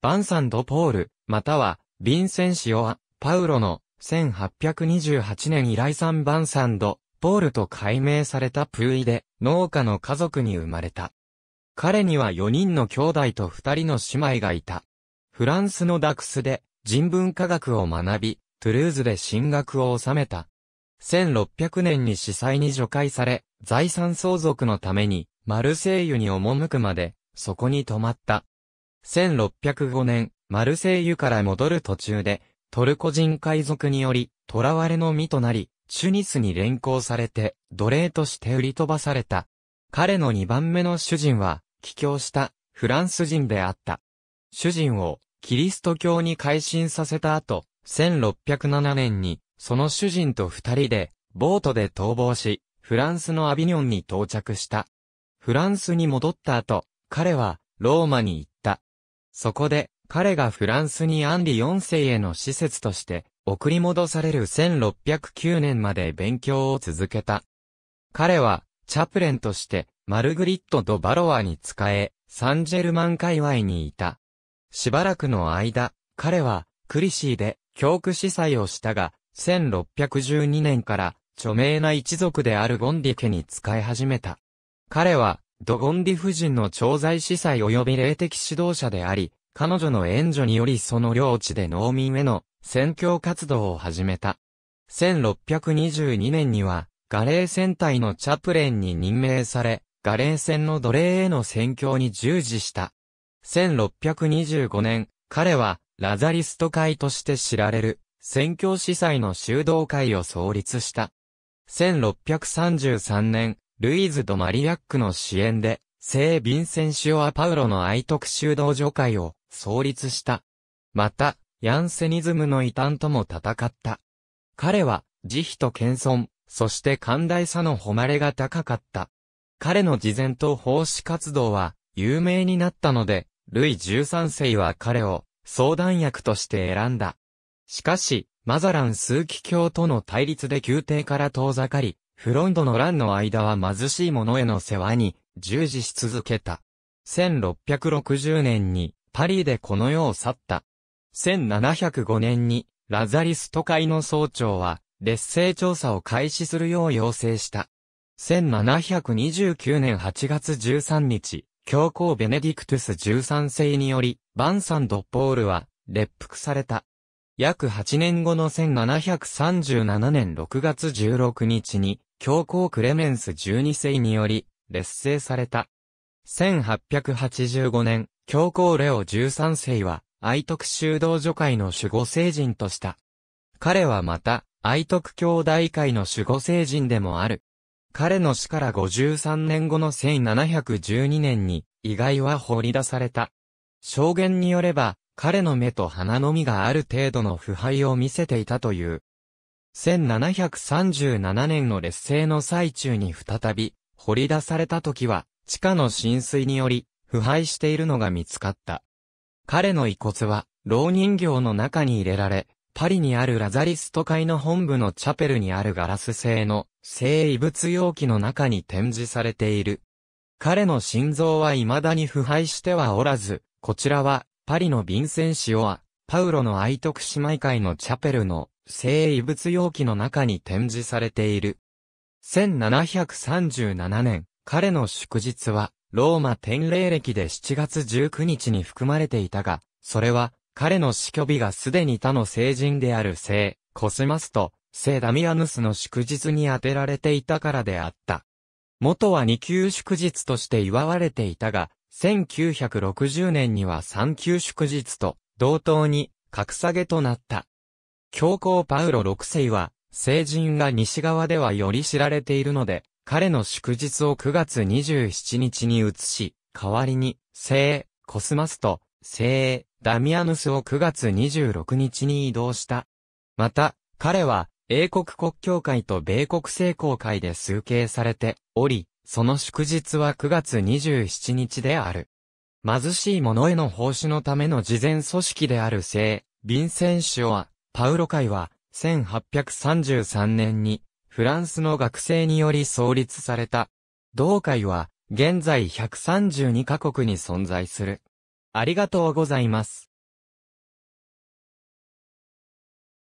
バンサンド・ポール、または、ヴィンセンシオア、パウロの、1828年以来サン・バンサンド・ポールと改名されたプーイで、農家の家族に生まれた。彼には4人の兄弟と2人の姉妹がいた。フランスのダクスで人文科学を学び、トゥルーズで進学を収めた。1600年に司祭に除外され、財産相続のためにマルセイユに赴くまで、そこに泊まった。1605年、マルセイユから戻る途中で、トルコ人海賊により、囚われの身となり、チュニスに連行されて、奴隷として売り飛ばされた。彼の2番目の主人は、帰郷したフランス人であった。主人をキリスト教に改心させた後、1607年に、その主人と二人で、ボートで逃亡し、フランスのアビニョンに到着した。フランスに戻った後、彼は、ローマに行っそこで、彼がフランスにアンリ4世への施設として、送り戻される1609年まで勉強を続けた。彼は、チャプレンとして、マルグリット・ド・バロワに仕え、サンジェルマン界隈にいた。しばらくの間、彼は、クリシーで、教区司祭をしたが、1612年から、著名な一族であるゴンディ家に仕え始めた。彼は、ドゴンディ夫人の調剤司祭及び霊的指導者であり、彼女の援助によりその領地で農民への宣教活動を始めた。1622年には、ガレー戦隊のチャプレンに任命され、ガレー戦の奴隷への宣教に従事した。1625年、彼は、ラザリスト会として知られる、宣教司祭の修道会を創立した。1633年、ルイーズ・とマリアックの支援で、聖ヴィンセンシオ・アパウロの愛徳修道女会を創立した。また、ヤンセニズムの異端とも戦った。彼は、慈悲と謙遜、そして寛大さの誉れが高かった。彼の事前と奉仕活動は、有名になったので、ルイ13世は彼を、相談役として選んだ。しかし、マザラン数奇教との対立で宮廷から遠ざかり、フロンドの乱の間は貧しい者への世話に従事し続けた。1660年にパリでこの世を去った。1705年にラザリス都会の総長は劣勢調査を開始するよう要請した。1729年8月13日、教皇ベネディクトゥス13世により、バンサン・ド・ポールは、列服された。約8年後の1737年6月16日に、教皇クレメンス12世により、劣勢された。1885年、教皇レオ13世は、愛徳修道女会の守護聖人とした。彼はまた、愛徳教大会の守護聖人でもある。彼の死から53年後の1712年に、意外は放り出された。証言によれば、彼の目と鼻のみがある程度の腐敗を見せていたという。1737年の劣勢の最中に再び、掘り出された時は、地下の浸水により、腐敗しているのが見つかった。彼の遺骨は、老人形の中に入れられ、パリにあるラザリスト会の本部のチャペルにあるガラス製の聖遺物容器の中に展示されている。彼の心臓は未だに腐敗してはおらず、こちらはパリのヴィンセンシオア、パウロの愛徳姉妹会のチャペルの生遺物容器の中に展示されている。1737年、彼の祝日は、ローマ天霊歴で7月19日に含まれていたが、それは、彼の死去日がすでに他の聖人である聖、コスマスと、聖ダミアヌスの祝日に当てられていたからであった。元は二級祝日として祝われていたが、1960年には三級祝日と、同等に、格下げとなった。教皇パウロ6世は、聖人が西側ではより知られているので、彼の祝日を9月27日に移し、代わりに、聖、コスマスと、聖、ダミアヌスを9月26日に移動した。また、彼は、英国国教会と米国聖公会で崇敬されており、その祝日は9月27日である。貧しい者への奉仕のための事前組織である聖、ヴィンセンシオは、パウロ会は、1833年に、フランスの学生により創立された。同会は、現在132カ国に存在する。ありがとうございます。